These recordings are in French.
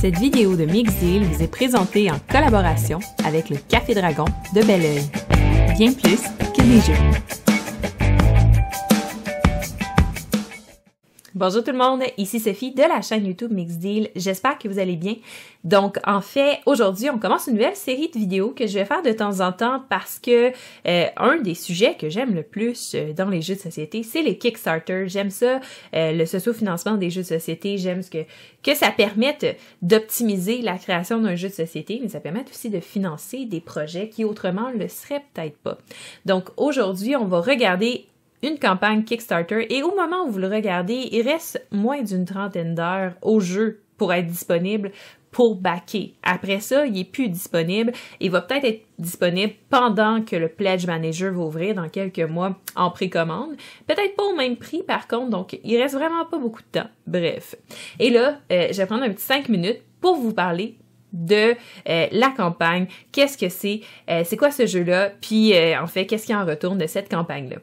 Cette vidéo de Mix Deal vous est présentée en collaboration avec le Café Dragon de Belleuil. Bien plus que des jeux. Bonjour tout le monde, ici Sophie de la chaîne YouTube Mixed Deal. J'espère que vous allez bien. Donc en fait, aujourd'hui, on commence une nouvelle série de vidéos que je vais faire de temps en temps parce que euh, un des sujets que j'aime le plus euh, dans les jeux de société, c'est les Kickstarter. J'aime ça, euh, le socio-financement des jeux de société. J'aime ce que que ça permette d'optimiser la création d'un jeu de société, mais ça permet aussi de financer des projets qui autrement le seraient peut-être pas. Donc aujourd'hui, on va regarder une campagne Kickstarter et au moment où vous le regardez, il reste moins d'une trentaine d'heures au jeu pour être disponible pour backer. Après ça, il n'est plus disponible. Il va peut-être être disponible pendant que le Pledge Manager va ouvrir dans quelques mois en précommande. Peut-être pas au même prix par contre, donc il reste vraiment pas beaucoup de temps. Bref. Et là, euh, je vais prendre un petit cinq minutes pour vous parler de euh, la campagne, qu'est-ce que c'est, euh, c'est quoi ce jeu-là, puis en fait, qu'est-ce qui en retourne de cette campagne-là.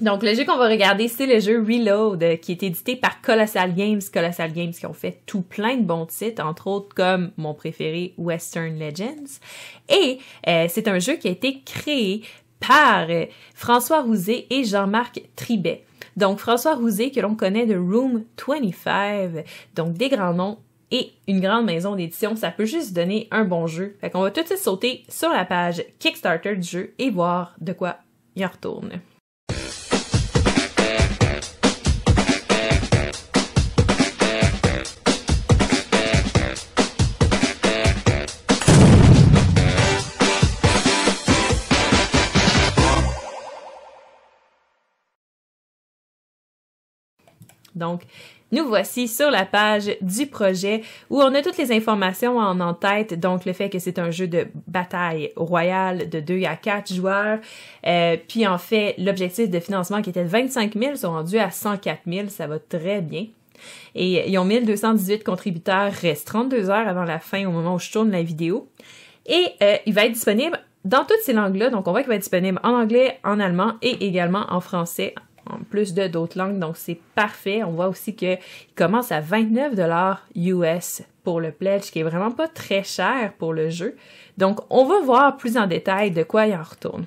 Donc, le jeu qu'on va regarder, c'est le jeu Reload, euh, qui est édité par Colossal Games. Colossal Games qui ont fait tout plein de bons titres, entre autres comme mon préféré Western Legends. Et euh, c'est un jeu qui a été créé par euh, François Rouzé et Jean-Marc Tribet. Donc, François Rouzet, que l'on connaît de Room 25, donc des grands noms et une grande maison d'édition, ça peut juste donner un bon jeu. Fait qu'on va tout de suite sauter sur la page Kickstarter du jeu et voir de quoi il retourne. Donc, nous voici sur la page du projet où on a toutes les informations en en-tête, donc le fait que c'est un jeu de bataille royale de 2 à 4 joueurs. Euh, puis en fait, l'objectif de financement qui était de 25 000 sont rendus à 104 000, ça va très bien. Et euh, ils ont 1218 contributeurs, reste 32 heures avant la fin au moment où je tourne la vidéo. Et euh, il va être disponible dans toutes ces langues-là, donc on voit qu'il va être disponible en anglais, en allemand et également en français en plus de d'autres langues, donc c'est parfait. On voit aussi qu'il commence à 29 dollars US pour le pledge, qui est vraiment pas très cher pour le jeu. Donc on va voir plus en détail de quoi il en retourne.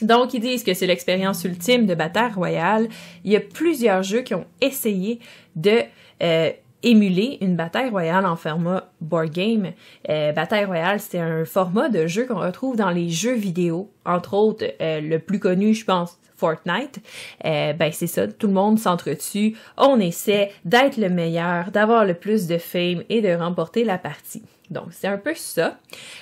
Donc, ils disent que c'est l'expérience ultime de bataille royale. Il y a plusieurs jeux qui ont essayé de euh, émuler une bataille royale en format board game. Euh, bataille royale, c'est un format de jeu qu'on retrouve dans les jeux vidéo. Entre autres, euh, le plus connu, je pense, Fortnite, euh, ben c'est ça, tout le monde s'entretue, on essaie d'être le meilleur, d'avoir le plus de fame et de remporter la partie. Donc, c'est un peu ça.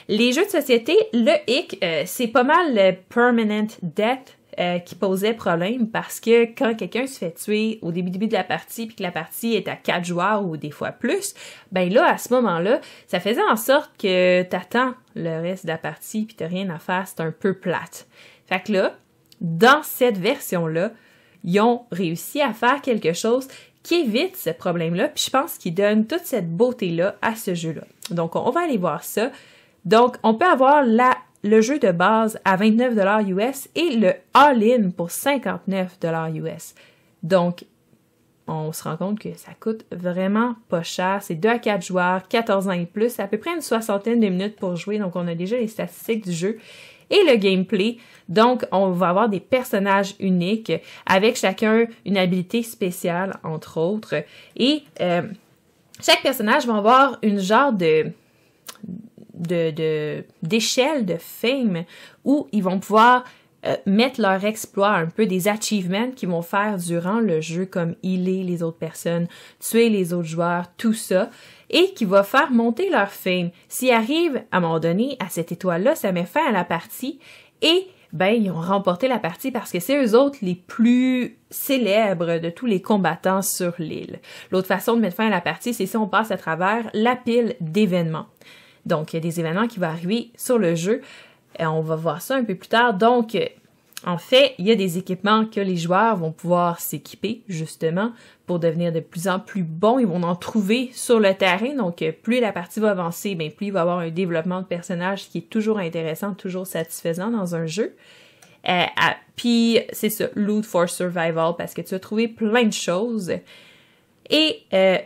Les jeux de société, le hic, euh, c'est pas mal le permanent death euh, qui posait problème parce que quand quelqu'un se fait tuer au début début de la partie puis que la partie est à quatre joueurs ou des fois plus, ben là à ce moment-là, ça faisait en sorte que t'attends le reste de la partie puis t'as rien à faire, c'est un peu plate. Fait que là, dans cette version-là, ils ont réussi à faire quelque chose qui évite ce problème-là, puis je pense qu'ils donnent toute cette beauté-là à ce jeu-là. Donc, on va aller voir ça. Donc, on peut avoir le jeu de base à 29$ US et le all-in pour 59$ US. Donc, on se rend compte que ça coûte vraiment pas cher. C'est 2 à 4 joueurs, 14 ans et plus, à peu près une soixantaine de minutes pour jouer. Donc, on a déjà les statistiques du jeu et le gameplay. Donc, on va avoir des personnages uniques avec chacun une habilité spéciale, entre autres. Et euh, chaque personnage va avoir une genre de d'échelle de, fame où ils vont pouvoir euh, mettre leur exploit, un peu des achievements qu'ils vont faire durant le jeu, comme healer les autres personnes, tuer les autres joueurs, tout ça et qui va faire monter leur fame. S'ils arrivent à un moment donné à cette étoile-là, ça met fin à la partie et ben ils ont remporté la partie parce que c'est eux autres les plus célèbres de tous les combattants sur l'île. L'autre façon de mettre fin à la partie, c'est si on passe à travers la pile d'événements. Donc il y a des événements qui vont arriver sur le jeu. Et on va voir ça un peu plus tard. Donc en fait, il y a des équipements que les joueurs vont pouvoir s'équiper justement pour devenir de plus en plus bons. Ils vont en trouver sur le terrain. Donc, euh, plus la partie va avancer, bien, plus il va y avoir un développement de personnage qui est toujours intéressant, toujours satisfaisant dans un jeu. Euh, puis, c'est ça, loot for survival, parce que tu vas trouver plein de choses. Et euh,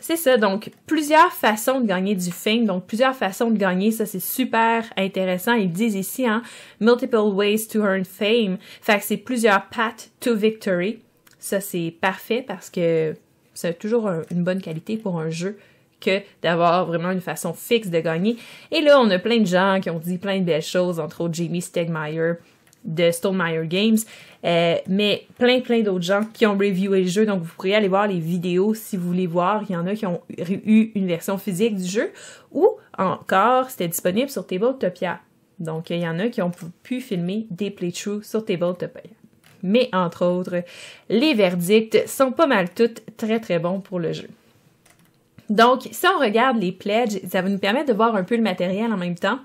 c'est ça, donc plusieurs façons de gagner du fame, donc plusieurs façons de gagner, ça c'est super intéressant. Ils disent ici, hein, multiple ways to earn fame. Fait que c'est plusieurs paths to victory. Ça c'est parfait parce que c'est toujours une bonne qualité pour un jeu que d'avoir vraiment une façon fixe de gagner. Et là, on a plein de gens qui ont dit plein de belles choses, entre autres Jamie Stegmaier, de Stone Games, euh, mais plein plein d'autres gens qui ont reviewé le jeu, donc vous pourrez aller voir les vidéos si vous voulez voir. Il y en a qui ont eu une version physique du jeu, ou encore c'était disponible sur Tabletopia. Donc il y en a qui ont pu filmer des playthroughs sur Tabletopia. Mais entre autres, les verdicts sont pas mal toutes très très bons pour le jeu. Donc, si on regarde les pledges, ça va nous permettre de voir un peu le matériel en même temps.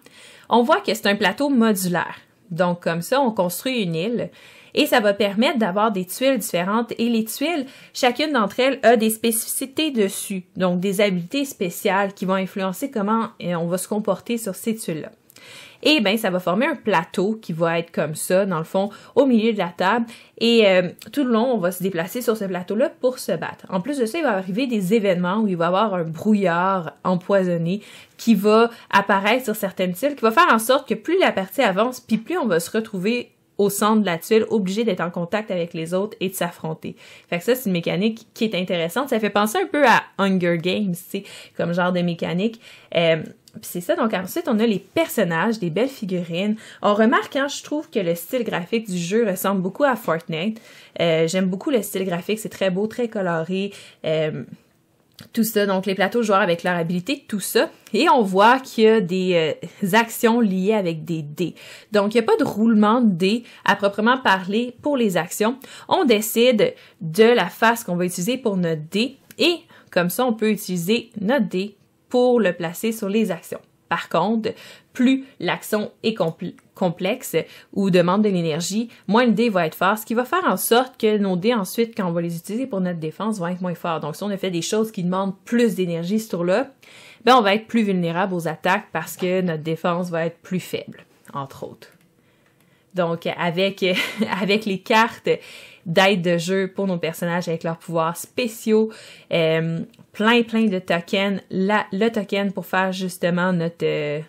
On voit que c'est un plateau modulaire. Donc comme ça, on construit une île et ça va permettre d'avoir des tuiles différentes et les tuiles, chacune d'entre elles a des spécificités dessus, donc des habiletés spéciales qui vont influencer comment eh, on va se comporter sur ces tuiles-là et eh ben ça va former un plateau qui va être comme ça, dans le fond, au milieu de la table. Et euh, tout le long, on va se déplacer sur ce plateau-là pour se battre. En plus de ça, il va arriver des événements où il va y avoir un brouillard empoisonné qui va apparaître sur certaines tuiles, qui va faire en sorte que plus la partie avance, puis plus on va se retrouver au centre de la tuile, obligé d'être en contact avec les autres et de s'affronter. Fait que ça, c'est une mécanique qui est intéressante. Ça fait penser un peu à Hunger Games, sais, comme genre de mécanique. Euh, c'est ça, donc ensuite on a les personnages, des belles figurines. On remarque, hein, je trouve que le style graphique du jeu ressemble beaucoup à Fortnite. Euh, j'aime beaucoup le style graphique, c'est très beau, très coloré. Euh, tout ça, donc les plateaux joueurs avec leur habilité, tout ça. Et on voit qu'il y a des euh, actions liées avec des dés. Donc, il n'y a pas de roulement de dés à proprement parler pour les actions. On décide de la face qu'on va utiliser pour notre dé et comme ça, on peut utiliser notre dé pour le placer sur les actions. Par contre, plus l'action est complexe ou demande de l'énergie, moins le dé va être fort, ce qui va faire en sorte que nos dés ensuite, quand on va les utiliser pour notre défense, vont être moins forts. Donc si on a fait des choses qui demandent plus d'énergie ce tour-là, ben on va être plus vulnérable aux attaques parce que notre défense va être plus faible, entre autres. Donc, avec, avec les cartes d'aide de jeu pour nos personnages avec leurs pouvoirs spéciaux, euh, plein plein de tokens, le token pour faire justement notre euh,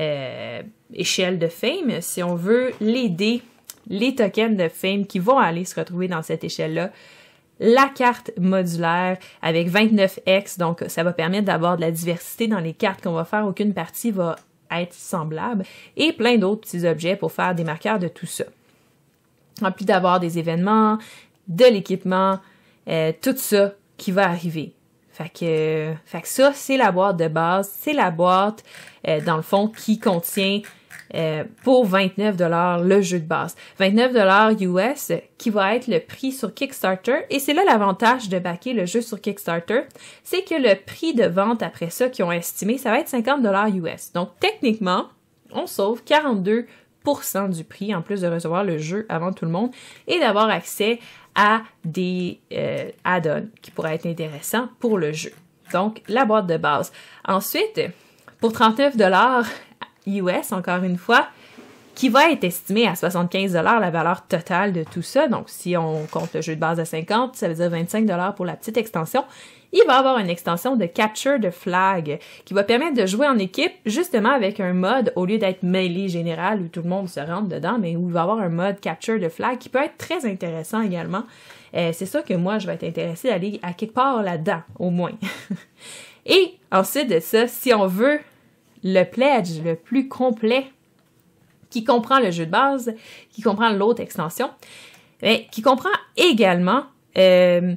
euh, échelle de fame, si on veut, l'aider, les tokens de fame qui vont aller se retrouver dans cette échelle-là, la carte modulaire avec 29X, donc ça va permettre d'avoir de la diversité dans les cartes qu'on va faire. Aucune partie va être semblable et plein d'autres petits objets pour faire des marqueurs de tout ça. En plus d'avoir des événements, de l'équipement, euh, tout ça qui va arriver. Fait que, ça, c'est la boîte de base, c'est la boîte, euh, dans le fond, qui contient euh, pour 29 dollars le jeu de base. 29 dollars US qui va être le prix sur Kickstarter et c'est là l'avantage de backer le jeu sur Kickstarter, c'est que le prix de vente après ça qu'ils ont estimé, ça va être 50 dollars US. Donc techniquement, on sauve 42 du prix en plus de recevoir le jeu avant tout le monde et d'avoir accès à des euh, add-ons qui pourraient être intéressants pour le jeu. Donc la boîte de base. Ensuite, pour 39 dollars US, encore une fois, qui va être estimé à 75 la valeur totale de tout ça. Donc, si on compte le jeu de base à 50, ça veut dire 25 pour la petite extension. Il va avoir une extension de Capture de Flag qui va permettre de jouer en équipe justement avec un mode au lieu d'être Melee général où tout le monde se rentre dedans, mais où il va avoir un mode Capture de Flag qui peut être très intéressant également. Euh, c'est ça que moi je vais être intéressée d'aller à quelque part là-dedans, au moins. Et ensuite de ça, si on veut le pledge le plus complet qui comprend le jeu de base, qui comprend l'autre extension, mais qui comprend également euh,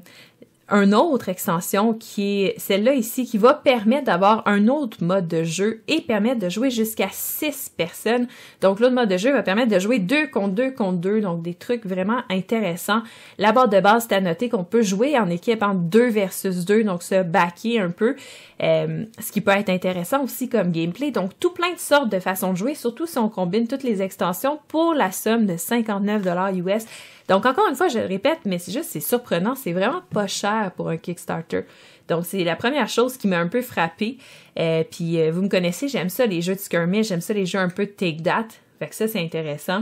une autre extension qui est celle-là ici qui va permettre d'avoir un autre mode de jeu et permettre de jouer jusqu'à six personnes. Donc l'autre mode de jeu va permettre de jouer deux contre deux, contre deux, donc des trucs vraiment intéressants. La barre de base, c'est à noter qu'on peut jouer en équipe en deux versus deux, donc se baquer un peu, euh, ce qui peut être intéressant aussi comme gameplay. Donc tout plein de sortes de façons de jouer, surtout si on combine toutes les extensions pour la somme de 59$ US donc, encore une fois, je le répète, mais c'est juste, c'est surprenant, c'est vraiment pas cher pour un Kickstarter. Donc, c'est la première chose qui m'a un peu frappée. Euh, puis, euh, vous me connaissez, j'aime ça, les jeux de skirmish, j'aime ça, les jeux un peu de take date. Fait que ça, c'est intéressant.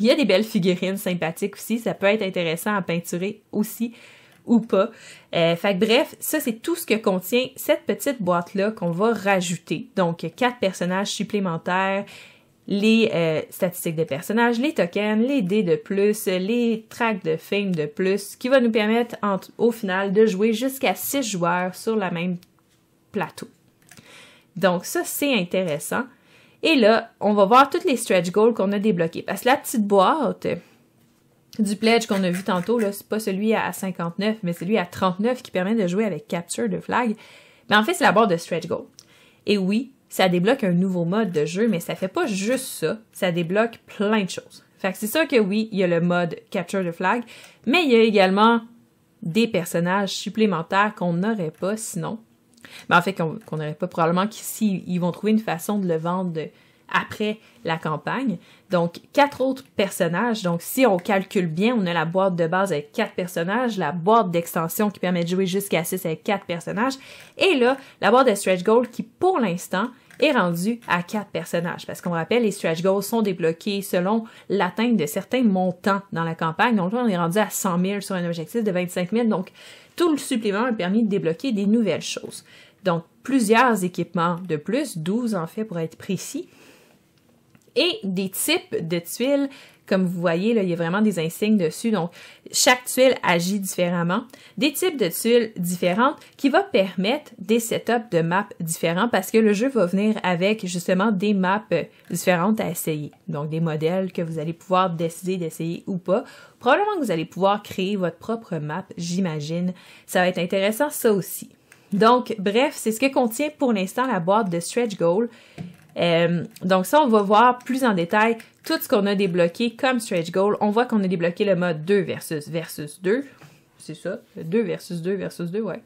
Il y a des belles figurines sympathiques aussi, ça peut être intéressant à peinturer aussi ou pas. Euh, fait que bref, ça c'est tout ce que contient cette petite boîte-là qu'on va rajouter. Donc quatre personnages supplémentaires, les euh, statistiques des personnages, les tokens, les dés de plus, les tracks de fame de plus, qui va nous permettre au final de jouer jusqu'à 6 joueurs sur la même plateau. Donc ça, c'est intéressant. Et là, on va voir toutes les stretch goals qu'on a débloqués. Parce que la petite boîte du pledge qu'on a vu tantôt, là, c'est pas celui à 59, mais celui à 39 qui permet de jouer avec capture de flag. Mais en fait, c'est la boîte de stretch goal. Et oui, ça débloque un nouveau mode de jeu, mais ça fait pas juste ça, ça débloque plein de choses. Fait que c'est sûr que oui, il y a le mode capture the flag, mais il y a également des personnages supplémentaires qu'on n'aurait pas sinon. Mais ben, en fait, qu'on n'aurait pas probablement qu'ici, ils vont trouver une façon de le vendre de, après la campagne. Donc, quatre autres personnages. Donc, si on calcule bien, on a la boîte de base avec quatre personnages, la boîte d'extension qui permet de jouer jusqu'à 6 avec quatre personnages, et là, la boîte de stretch goal qui, pour l'instant, est rendue à quatre personnages. Parce qu'on rappelle, les stretch goals sont débloqués selon l'atteinte de certains montants dans la campagne. Donc on est rendu à 100 000 sur un objectif de 25 000. Donc, tout le supplément a permis de débloquer des nouvelles choses. Donc, plusieurs équipements de plus, 12 en fait pour être précis, et des types de tuiles. Comme vous voyez, là, il y a vraiment des insignes dessus. Donc, chaque tuile agit différemment. Des types de tuiles différentes qui vont permettre des setups de maps différents parce que le jeu va venir avec justement des maps différentes à essayer. Donc, des modèles que vous allez pouvoir décider d'essayer ou pas. Probablement que vous allez pouvoir créer votre propre map, j'imagine. Ça va être intéressant, ça aussi. Donc, bref, c'est ce que contient pour l'instant la boîte de Stretch Goal. Euh, donc ça, on va voir plus en détail tout ce qu'on a débloqué comme stretch goal. On voit qu'on a débloqué le mode 2 versus versus 2. C'est ça, 2 versus 2 versus 2, ouais.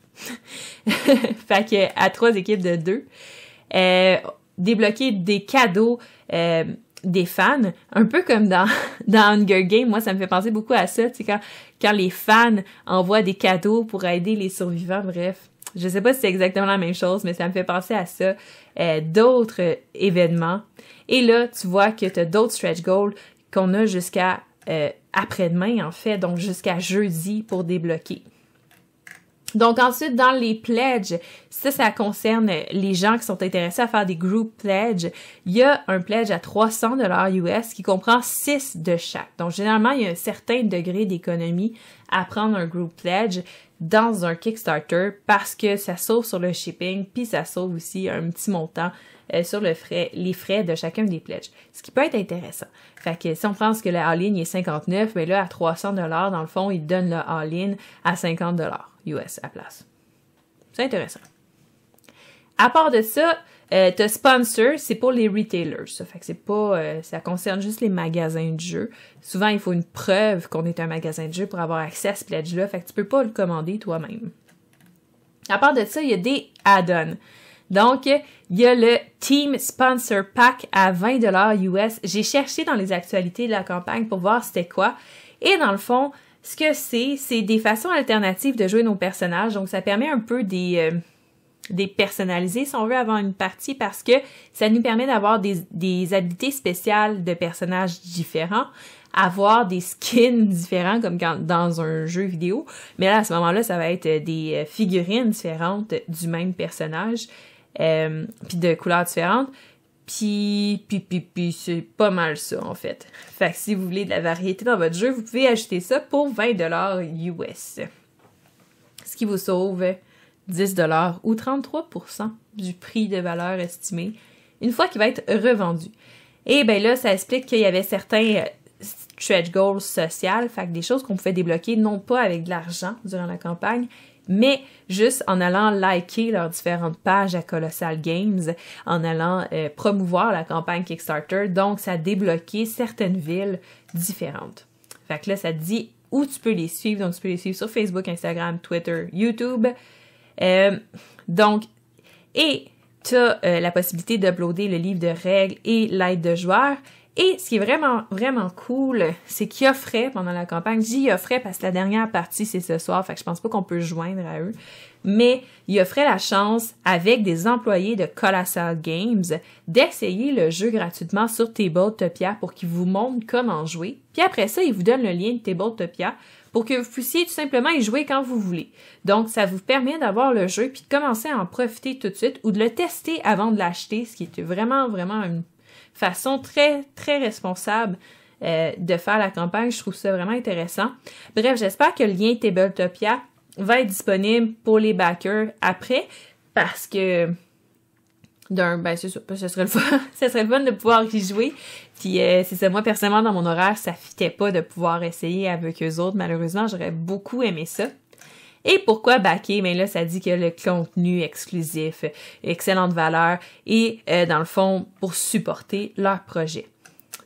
fait que à trois équipes de 2. Euh, débloquer des cadeaux euh, des fans, un peu comme dans, dans Hunger Games, moi ça me fait penser beaucoup à ça, tu sais, quand les fans envoient des cadeaux pour aider les survivants, bref. Je sais pas si c'est exactement la même chose, mais ça me fait penser à ça, euh, d'autres événements. Et là, tu vois que tu as d'autres stretch goals qu'on a jusqu'à euh, après-demain, en fait, donc jusqu'à jeudi pour débloquer. Donc ensuite, dans les pledges, ça, ça concerne les gens qui sont intéressés à faire des group pledges. Il y a un pledge à 300 dollars US qui comprend 6 de chaque. Donc généralement, il y a un certain degré d'économie à prendre un group pledge dans un Kickstarter parce que ça sauve sur le shipping, puis ça sauve aussi un petit montant euh, sur le frais, les frais de chacun des pledges, ce qui peut être intéressant. Fait que si on pense que la all-in est 59, mais ben là, à 300 dans le fond, ils donnent le all-in à 50 US à place. C'est intéressant. À part de ça, euh, t'as sponsor, c'est pour les retailers. Ça fait que c'est pas, euh, ça concerne juste les magasins de jeux. Souvent, il faut une preuve qu'on est un magasin de jeux pour avoir accès à ce pledge-là. Fait que tu peux pas le commander toi-même. À part de ça, il y a des add-ons. Donc, il y a le Team Sponsor Pack à 20$ US. J'ai cherché dans les actualités de la campagne pour voir c'était quoi. Et dans le fond, ce que c'est, c'est des façons alternatives de jouer nos personnages. Donc, ça permet un peu des, euh, personnalisés, si on veut, avant une partie parce que ça nous permet d'avoir des, des habiletés spéciales de personnages différents avoir des skins différents comme dans un jeu vidéo. Mais là, à ce moment-là, ça va être des euh, figurines différentes du même personnage, euh, puis de couleurs différentes. Puis, puis, puis, puis c'est pas mal ça, en fait. Fait que si vous voulez de la variété dans votre jeu, vous pouvez acheter ça pour 20$ US. Ce qui vous sauve 10 ou 33 du prix de valeur estimé une fois qu'il va être revendu. Et bien là, ça explique qu'il y avait certains euh, stretch goals sociales, fait des choses qu'on pouvait débloquer non pas avec de l'argent durant la campagne, mais juste en allant liker leurs différentes pages à Colossal Games, en allant euh, promouvoir la campagne Kickstarter. Donc, ça débloqué certaines villes différentes. Fait que là, ça te dit où tu peux les suivre. Donc, tu peux les suivre sur Facebook, Instagram, Twitter, YouTube. Euh, donc, et tu as euh, la possibilité d'uploader le livre de règles et l'aide de joueurs. Et ce qui est vraiment, vraiment cool, c'est qu'il offrait pendant la campagne, j'y offrais parce que la dernière partie, c'est ce soir, fait que je pense pas qu'on peut joindre à eux, mais il offrait la chance, avec des employés de Colossal Games, d'essayer le jeu gratuitement sur Tabletopia pour qu'ils vous montrent comment jouer. Puis après ça, ils vous donnent le lien de Tabletopia pour que vous puissiez tout simplement y jouer quand vous voulez. Donc, ça vous permet d'avoir le jeu puis de commencer à en profiter tout de suite ou de le tester avant de l'acheter, ce qui est vraiment, vraiment une façon très, très responsable euh, de faire la campagne. Je trouve ça vraiment intéressant. Bref, j'espère que le lien Tabletopia va être disponible pour les backers après parce que d'un ben c'est ça ce serait le fun ce serait le fun de pouvoir y jouer puis euh, c'est ça moi personnellement dans mon horaire ça fitait pas de pouvoir essayer avec eux autres malheureusement j'aurais beaucoup aimé ça et pourquoi baquer? Mais ben là, ça dit que le contenu exclusif, excellente valeur et, euh, dans le fond, pour supporter leur projet.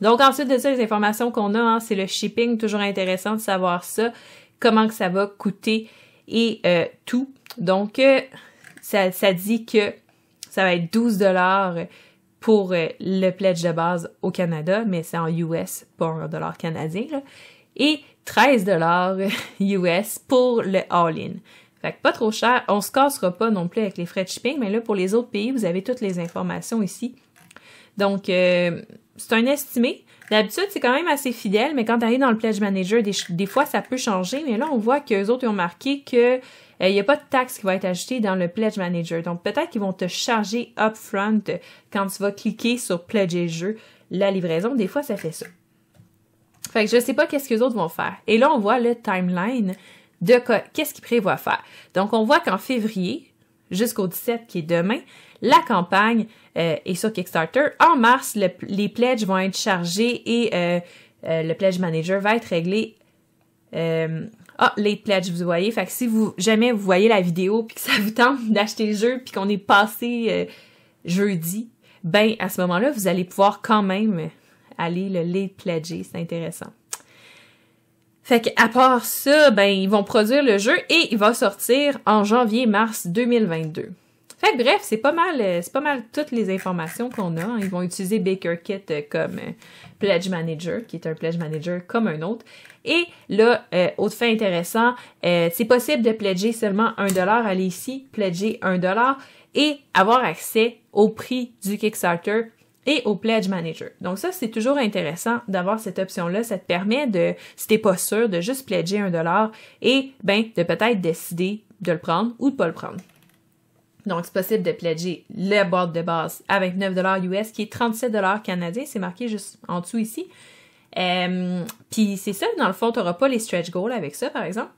Donc, ensuite de ça, les informations qu'on a, hein, c'est le shipping, toujours intéressant de savoir ça, comment que ça va coûter et euh, tout. Donc, ça, ça dit que ça va être 12 dollars pour euh, le pledge de base au Canada, mais c'est en US, pas en dollar canadiens, Et 13 dollars US pour le all-in. Fait que pas trop cher. On se cassera pas non plus avec les frais de shipping, mais là, pour les autres pays, vous avez toutes les informations ici. Donc, euh, c'est un estimé. D'habitude, c'est quand même assez fidèle, mais quand tu arrives dans le Pledge Manager, des, fois, ça peut changer. Mais là, on voit qu'eux autres ont marqué que il euh, n'y a pas de taxe qui va être ajoutée dans le Pledge Manager. Donc, peut-être qu'ils vont te charger upfront quand tu vas cliquer sur et jeu la livraison. Des fois, ça fait ça. Fait que je sais pas qu'est-ce que les autres vont faire. Et là, on voit le timeline de qu'est-ce qu'ils prévoient faire. Donc, on voit qu'en février, jusqu'au 17 qui est demain, la campagne euh, est sur Kickstarter. En mars, les pledges vont être chargés et euh, le pledge manager va être réglé ah, late pledge, vous voyez. Fait que si vous jamais vous voyez la vidéo puis que ça vous tente d'acheter le jeu puis qu'on est passé euh, jeudi, ben à ce moment-là, vous allez pouvoir quand même aller le late pledger, c'est intéressant. Fait que à part ça, ben ils vont produire le jeu et il va sortir en janvier-mars 2022. Fait bref, c'est pas mal, euh, c'est pas mal toutes les informations qu'on a. Hein. Ils vont utiliser Baker Kit euh, comme euh, pledge manager, qui est un pledge manager comme un autre. Et là, autre fait intéressant, c'est possible de pledger seulement un dollar. Allez ici, pledger un dollar et avoir accès au prix du Kickstarter et au Pledge Manager. Donc ça, c'est toujours intéressant d'avoir cette option-là. Ça te permet de, si t'es pas sûr, de juste pledger un dollar et ben de peut-être décider de le prendre ou de pas le prendre. Donc, c'est possible de pledger la boîte de base avec 9$ US, qui est 37 canadien. C'est marqué juste en dessous ici. Euh, puis c'est ça, dans le fond, tu n'auras pas les stretch goals avec ça, par exemple.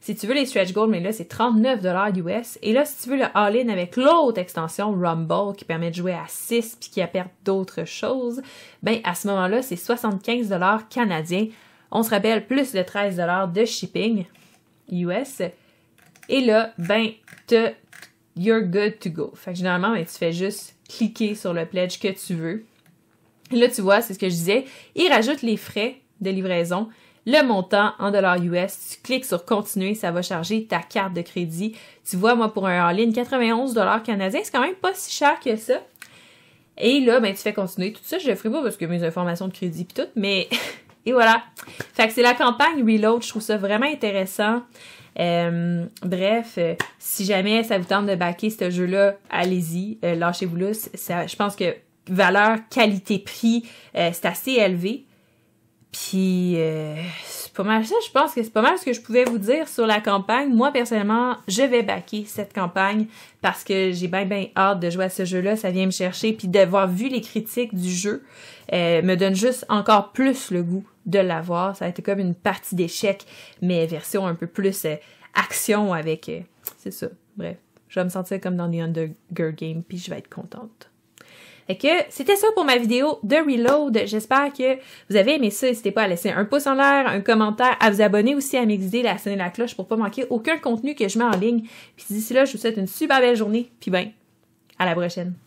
Si tu veux les stretch goals, mais là, c'est 39 US. Et là, si tu veux le all-in avec l'autre extension, Rumble, qui permet de jouer à 6 puis qui apporte d'autres choses, ben à ce moment-là, c'est 75 canadien. On se rappelle, plus de 13 de shipping US. Et là, ben, te you're good to go. Fait que généralement, ben, tu fais juste cliquer sur le pledge que tu veux. Et là, tu vois, c'est ce que je disais. Il rajoute les frais de livraison, le montant en dollars US. Tu cliques sur continuer, ça va charger ta carte de crédit. Tu vois, moi, pour un en ligne, 91 dollars canadiens, c'est quand même pas si cher que ça. Et là, ben, tu fais continuer. Tout ça, je le ferai pas parce que mes informations de crédit pis tout, mais Et voilà. Fait que c'est la campagne Reload. Je trouve ça vraiment intéressant. Euh, bref, euh, si jamais ça vous tente de backer ce jeu-là, allez-y, euh, lâchez-vous là. je pense que valeur, qualité, prix, c'est assez élevé. Puis pas mal ça. Je pense que c'est pas mal ce que je pouvais vous dire sur la campagne. Moi, personnellement, je vais baquer cette campagne parce que j'ai bien, bien hâte de jouer à ce jeu-là. Ça vient me chercher. Puis d'avoir vu les critiques du jeu euh, me donne juste encore plus le goût de l'avoir. Ça a été comme une partie d'échec, mais version un peu plus euh, action avec... Euh, c'est ça. Bref, je vais me sentir comme dans The Undergirl Game, puis je vais être contente. Fait que c'était ça pour ma vidéo de Reload. J'espère que vous avez aimé ça. N'hésitez pas à laisser un pouce en l'air, un commentaire, à vous abonner aussi à m'exider à sonner la cloche pour pas manquer aucun contenu que je mets en ligne. Puis d'ici là, je vous souhaite une super belle journée. Puis ben, à la prochaine.